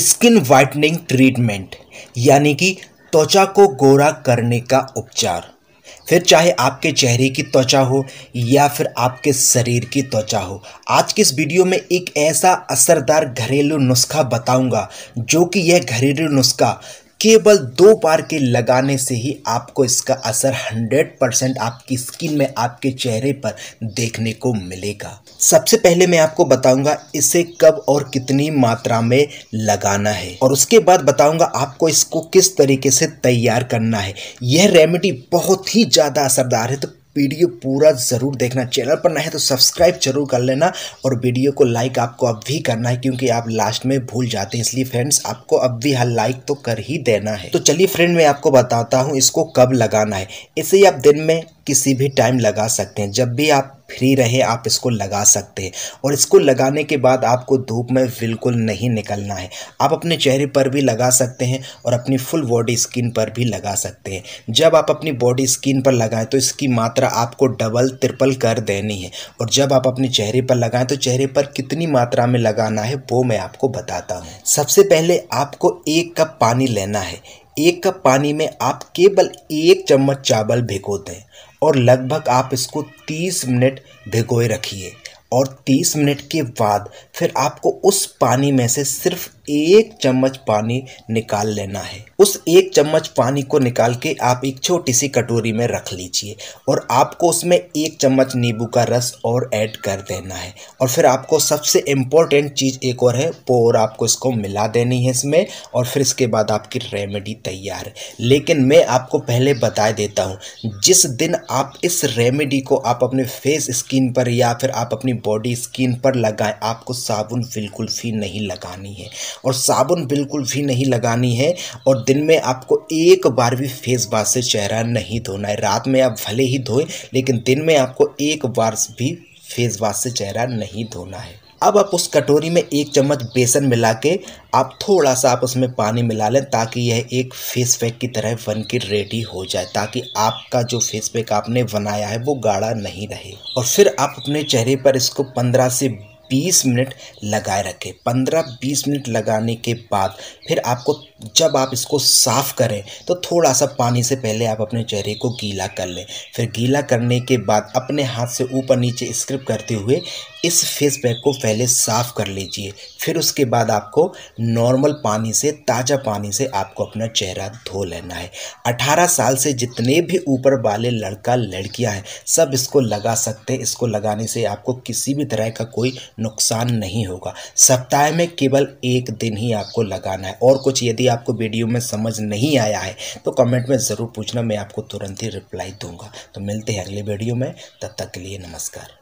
skin whitening treatment यानी कि त्वचा को गोरा करने का उपचार फिर चाहे आपके चेहरे की त्वचा हो या फिर आपके शरीर की त्वचा हो आज के इस वीडियो में एक ऐसा असरदार घरेलू नुस्खा बताऊंगा जो कि यह घरेलू नुस्खा केवल दो बार के लगाने से ही आपको इसका असर 100 परसेंट आपकी स्किन में आपके चेहरे पर देखने को मिलेगा सबसे पहले मैं आपको बताऊंगा इसे कब और कितनी मात्रा में लगाना है और उसके बाद बताऊंगा आपको इसको किस तरीके से तैयार करना है यह रेमेडी बहुत ही ज़्यादा असरदार है तो वीडियो पूरा ज़रूर देखना चैनल पर है तो सब्सक्राइब जरूर कर लेना और वीडियो को लाइक आपको अब भी करना है क्योंकि आप लास्ट में भूल जाते हैं इसलिए फ्रेंड्स आपको अब भी हर लाइक तो कर ही देना है तो चलिए फ्रेंड मैं आपको बताता हूँ इसको कब लगाना है इसे आप दिन में किसी भी टाइम लगा सकते हैं जब भी आप फ्री रहे आप इसको लगा सकते हैं और इसको लगाने के बाद आपको धूप में बिल्कुल नहीं निकलना है आप अपने चेहरे पर भी लगा सकते हैं और अपनी फुल बॉडी स्किन पर भी लगा सकते हैं जब आप अपनी बॉडी स्किन पर लगाएं तो इसकी मात्रा आपको डबल ट्रिपल कर देनी है और जब आप अपने चेहरे पर लगाएं तो चेहरे पर कितनी मात्रा में लगाना है वो मैं आपको बताता हूँ सबसे पहले आपको एक कप पानी लेना है एक कप पानी में आप केवल एक चम्मच चावल भिगो दें और लगभग आप इसको 30 मिनट भिगोए रखिए और 30 मिनट के बाद फिर आपको उस पानी में से सिर्फ एक चम्मच पानी निकाल लेना है उस एक चम्मच पानी को निकाल के आप एक छोटी सी कटोरी में रख लीजिए और आपको उसमें एक चम्मच नींबू का रस और ऐड कर देना है और फिर आपको सबसे इम्पोर्टेंट चीज़ एक और है पोर आपको इसको मिला देनी है इसमें और फिर इसके बाद आपकी रेमेडी तैयार है लेकिन मैं आपको पहले बता देता हूँ जिस दिन आप इस रेमेडी को आप अपने फेस स्किन पर या फिर आप अपनी बॉडी स्किन पर लगाएं आपको साबुन बिल्कुल भी नहीं लगानी है और साबुन बिल्कुल भी नहीं लगानी है और दिन में आपको एक बार भी फेस वाश से चेहरा नहीं धोना है रात में आप भले ही धोएं लेकिन दिन में आपको एक बार भी फेस वाश से चेहरा नहीं धोना है अब आप उस कटोरी में एक चम्मच बेसन मिला के आप थोड़ा सा आप उसमें पानी मिला लें ताकि यह एक फेस पैक की तरह बन के रेडी हो जाए ताकि आपका जो फेस पैक आपने बनाया है वो गाढ़ा नहीं रहे और फिर आप अपने चेहरे पर इसको पंद्रह से बीस मिनट लगाए रखें पंद्रह बीस मिनट लगाने के बाद फिर आपको जब आप इसको साफ़ करें तो थोड़ा सा पानी से पहले आप अपने चेहरे को गीला कर लें फिर गीला करने के बाद अपने हाथ से ऊपर नीचे स्क्रब करते हुए इस फेस पैक को पहले साफ़ कर लीजिए फिर उसके बाद आपको नॉर्मल पानी से ताज़ा पानी से आपको अपना चेहरा धो लेना है 18 साल से जितने भी ऊपर वाले लड़का लड़कियां हैं सब इसको लगा सकते हैं इसको लगाने से आपको किसी भी तरह का कोई नुकसान नहीं होगा सप्ताह में केवल एक दिन ही आपको लगाना है और कुछ यदि आपको वीडियो में समझ नहीं आया है तो कमेंट में ज़रूर पूछना मैं आपको तुरंत ही रिप्लाई दूँगा तो मिलते हैं अगले वीडियो में तब तक के लिए नमस्कार